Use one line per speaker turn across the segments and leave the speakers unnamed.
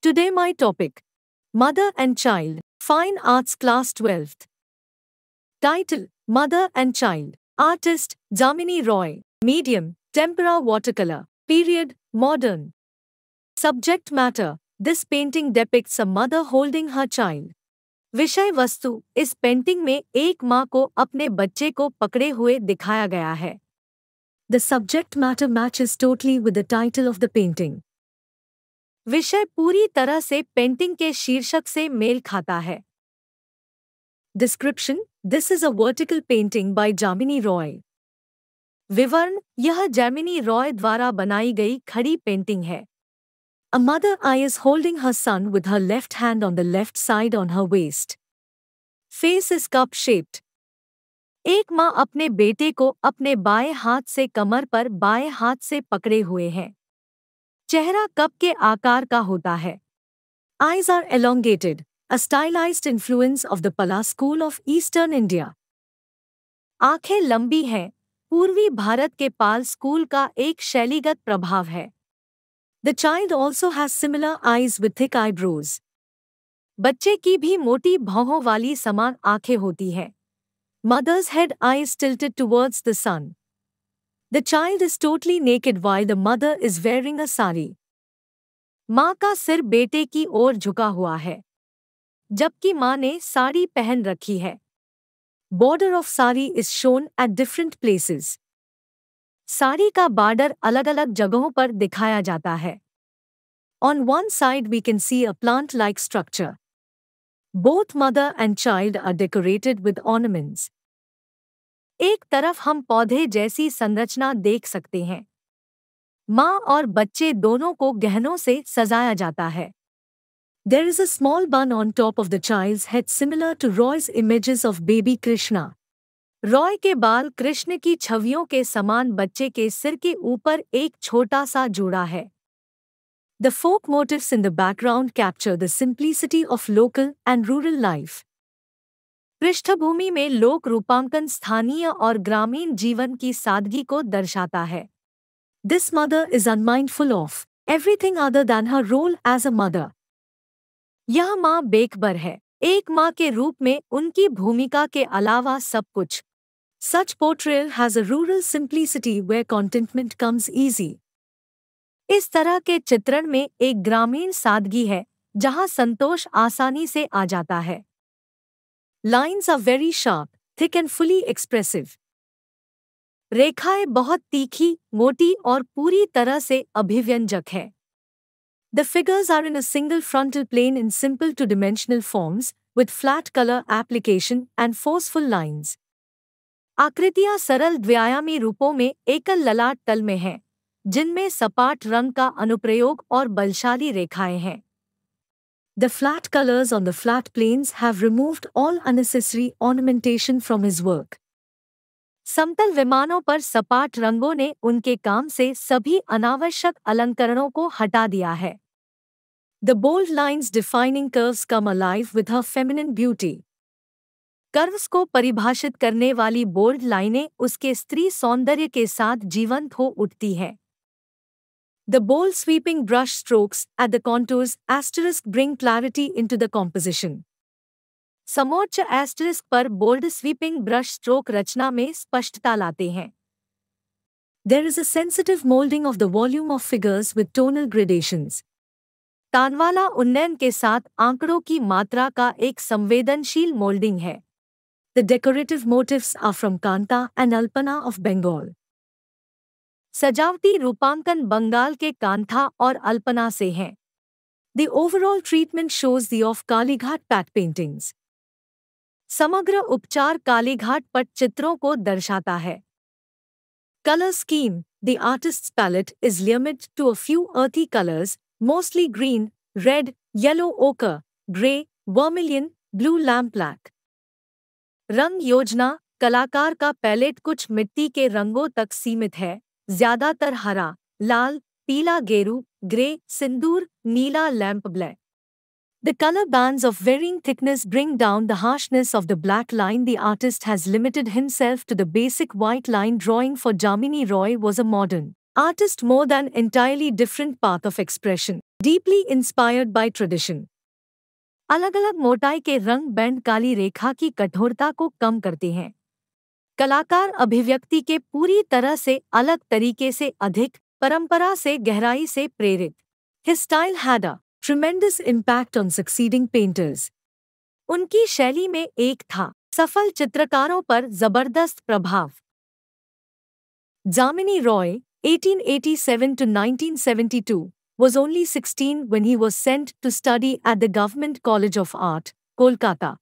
Today my topic Mother and Child Fine Arts Class 12th Title Mother and Child Artist Jamini Roy Medium Tempera Watercolor Period Modern Subject Matter This painting depicts a mother holding her child. विषय वस्तु इस painting में एक माँ को अपने बच्चे को पकड़े हुए दिखाया गया है the subject matter match is totally with the title of the painting विषय पूरी तरह से पेंटिंग के शीर्षक से मेल खाता है description this is a vertical painting by Jamini Roy विवरण यह जैमिनी रॉय द्वारा बनाई गई खड़ी पेंटिंग है A mother eye is holding her son with her left hand on the left side on her waist. Face is cup shaped. एक माँ अपने बेटे को अपने बाएं हाथ से कमर पर बाएं हाथ से पकड़े हुए है चेहरा कप के आकार का होता है eyes are elongated a stylise influence of the Pala school of eastern India आंखें लंबी हैं पूर्वी भारत के पाल स्कूल का एक शैलीगत प्रभाव है The child also has similar eyes with thick eyebrows. बच्चे की भी मोटी भौहों वाली समान आंखें होती हैं Mother's head eyes tilted towards the sun. The child is totally naked while the mother is wearing a sari. माँ का सिर बेटे की ओर झुका हुआ है जबकि माँ ने साड़ी पहन रखी है border of sari is shown at different places sari का बॉर्डर अलग अलग जगहों पर दिखाया जाता है on one side we can see a plant like structure both mother and child are decorated with ornaments एक तरफ हम पौधे जैसी संरचना देख सकते हैं माँ और बच्चे दोनों को गहनों से सजाया जाता है there is a small bun on top of the child head similar to Roy's images of baby Krishna Roy के बाल कृष्ण की छवियों के समान बच्चे के सिर के ऊपर एक छोटा सा जोड़ा है the folk motive in the background capture the simplicity of local and rural life पृष्ठभूमि में लोक रूपांकन स्थानीय और ग्रामीण जीवन की सादगी को दर्शाता है this mother is unmindful of everything other than her role as a mother यह माँ बेकबर है एक माँ के रूप में उनकी भूमिका के अलावा सब कुछ Such portrayal has a rural simplicity where contentment comes easy. इस तरह के चित्रण में एक ग्रामीण सादगी है जहां संतोष आसानी से आ जाता है lines are very sharp thick and fully expressive रेखाएं बहुत तीखी मोटी और पूरी तरह से अभिव्यंजक है the figures are in a single frontal plane in simple two dimensional forms with flat colour application and forceful lines आकृतियां सरल द्व्यायामी रूपों में एकल ललाट तल में हैं जिनमें सपाट रंग का अनुप्रयोग और बलशाली रेखाएं हैं the flat colours on the flat planes have removed all unnecessary ornamentation from his work समतल विमानों पर सपाट रंगों ने उनके काम से सभी अनावश्यक अलंकरणों को हटा दिया है the bold lines defining curves come alive with a feminine beauty curves को परिभाषित करने वाली बोल्ड लाइनें उसके स्त्री सौंदर्य के साथ जीवंत हो उठती हैं the bold sweeping brush strokes at the contours asterisk bring clarity into the composition समोच्च एस्टरिस्क पर बोल्ड स्वीपिंग ब्रश स्ट्रोक रचना में स्पष्टता लाते हैं there is a sensitive moulding of the volume of figures with tonal gradation तानवाला उन्नयन के साथ आंकड़ों की मात्रा का एक संवेदनशील मोल्डिंग है The decorative motifs are from Kanta and Alpana of Bengal. सजावटी रूपांकन बंगाल के कांथा और अल्पना से हैं The overall treatment shows the of Kalighat pack paintings. Samagra उपचार कालीघाट पट चित्रों को दर्शाता है Color scheme The artist's palette is limited to a few earthy colors, mostly green, red, yellow ochre, grey, vermilion, blue lampblack. रंग योजना कलाकार का पैलेट कुछ मिट्टी के रंगों तक सीमित है ज्यादातर हरा लाल पीला गेरू ग्रे सिंदूर नीला lamp black The color bands of varying thickness bring down the harshness of the black line. The artist has limited himself to the basic white line drawing for Jamini Roy was a modern artist more than entirely different path of expression, deeply inspired by tradition. अलग अलग मोटाई के रंग band काली रेखा की कठोरता को कम करते हैं कलाकार अभिव्यक्ति के पूरी तरह से अलग तरीके से अधिक परंपरा से गहराई से प्रेरित his style had a tremendous impact on succeeding painters उनकी शैली में एक था सफल चित्रकारों पर जबरदस्त प्रभाव Jamini Roy 1887 to two was only 16 when he was sent to study at the Government College of Art, Kolkata.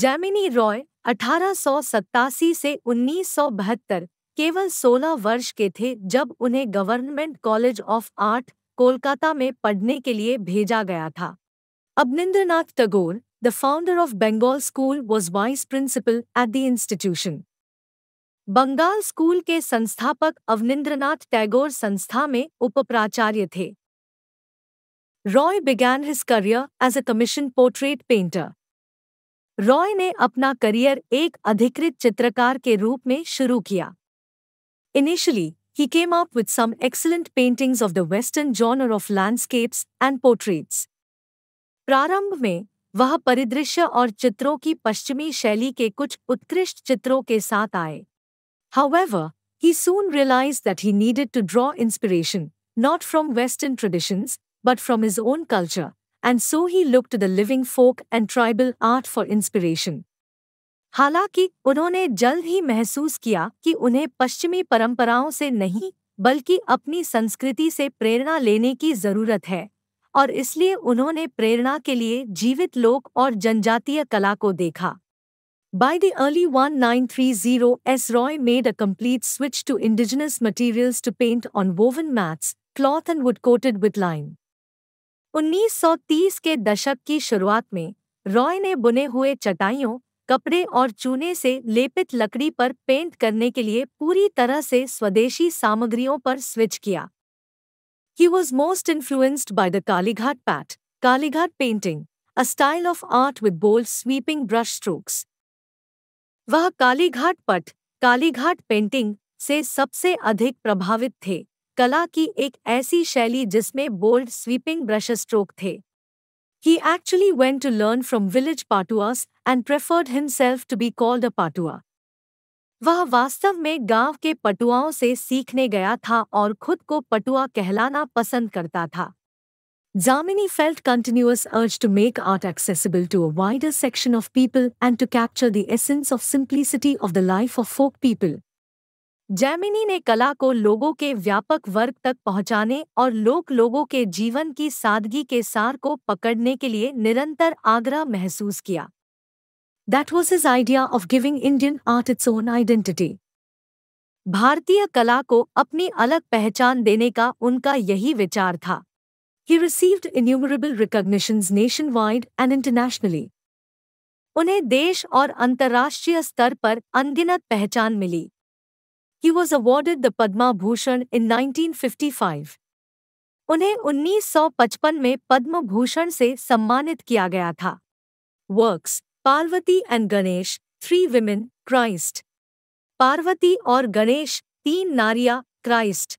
Jamini Roy 1887 से 1972 केवल 16 वर्ष के थे जब उन्हें government college of art Kolkata में पढ़ने के लिए भेजा गया था Abanindranath Tagore the founder of Bengal school was vice principal at the institution Bengal school के संस्थापक अवनिंद्रनाथ टैगोर संस्था में उप प्राचार्य थे Roy began his career as a commission portrait painter Roy ने अपना करियर एक अधिकृत चित्रकार के रूप में शुरू किया initially he came up with some excellent paintings of the western genre of landscapes and portraits प्रारंभ में वह परिदृश्य और चित्रों की पश्चिमी शैली के कुछ उत्कृष्ट चित्रों के साथ आए However, he soon realized that he needed to draw inspiration, not from Western traditions, but from his own culture, and so he looked to the living folk and tribal art for inspiration. हालांकि उन्होंने जल्द ही महसूस किया कि उन्हें पश्चिमी परंपराओं से नहीं बल्कि अपनी संस्कृति से प्रेरणा लेने की जरूरत है और इसलिए उन्होंने प्रेरणा के लिए जीवित लोक और जनजातीय कला को देखा By the early 1930s, Roy made a complete switch to indigenous materials to paint on woven mats, cloth and wood coated with lime. 1930 के दशक की शुरुआत में रॉय ने बुने हुए चटाइयों कपड़े और चूने से लेपित लकड़ी पर पेंट करने के लिए पूरी तरह से स्वदेशी सामग्रियों पर स्विच किया he was most influenced by the Kalighat pat Kalighat painting a style of art with bold sweeping brush strokes वह कालीघाट पट कालीघाट पेंटिंग से सबसे अधिक प्रभावित थे कला की एक ऐसी शैली जिसमें बोल्ड स्वीपिंग ब्रश स्ट्रोक थे he actually went to learn from village patuas and preferred himself to be called a patua वह वास्तव में गांव के पटुआओं से सीखने गया था और खुद को पटुआ कहलाना पसंद करता था Zamini felt continuous urge to make art accessible to a wider section of people and to capture the essence of simplicity of the life of folk people. Jaimini ने कला को लोगों के व्यापक वर्ग तक पहुंचाने और लोक लोगों के जीवन की सादगी के सार को पकड़ने के लिए निरंतर आग्रह महसूस किया that was his idea of giving Indian art its own identity भारतीय कला को अपनी अलग पहचान देने का उनका यही विचार था He received innumerable recognitions nationwide and internationally. उन्हें देश और अंतर्राष्ट्रीय स्तर पर अनगिनत पहचान मिली He was awarded the Padma Bhushan in 1955. उन्हें 1955 में पद्म भूषण से सम्मानित किया गया था works Parvati and Ganesh three women Christ Parvati और गणेश तीन नारिया क्राइस्ट